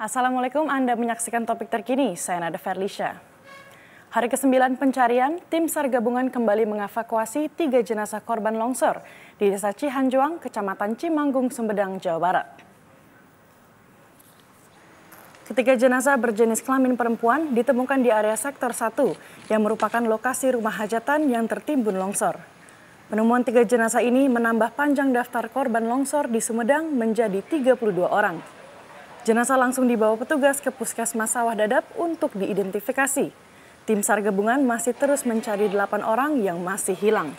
Assalamualaikum, Anda menyaksikan topik terkini. Saya Nada Ferlisha. Hari ke-9 pencarian, tim SAR gabungan kembali mengevakuasi tiga jenazah korban longsor di Desa Cihanjuang, Kecamatan Cimanggung, Sumedang, Jawa Barat. Ketiga jenazah berjenis kelamin perempuan ditemukan di area sektor 1 yang merupakan lokasi rumah hajatan yang tertimbun longsor. Penemuan tiga jenazah ini menambah panjang daftar korban longsor di Sumedang menjadi 32 orang. Jenazah langsung dibawa petugas ke puskesmas Sawah Dadap untuk diidentifikasi. Tim SAR gabungan masih terus mencari delapan orang yang masih hilang.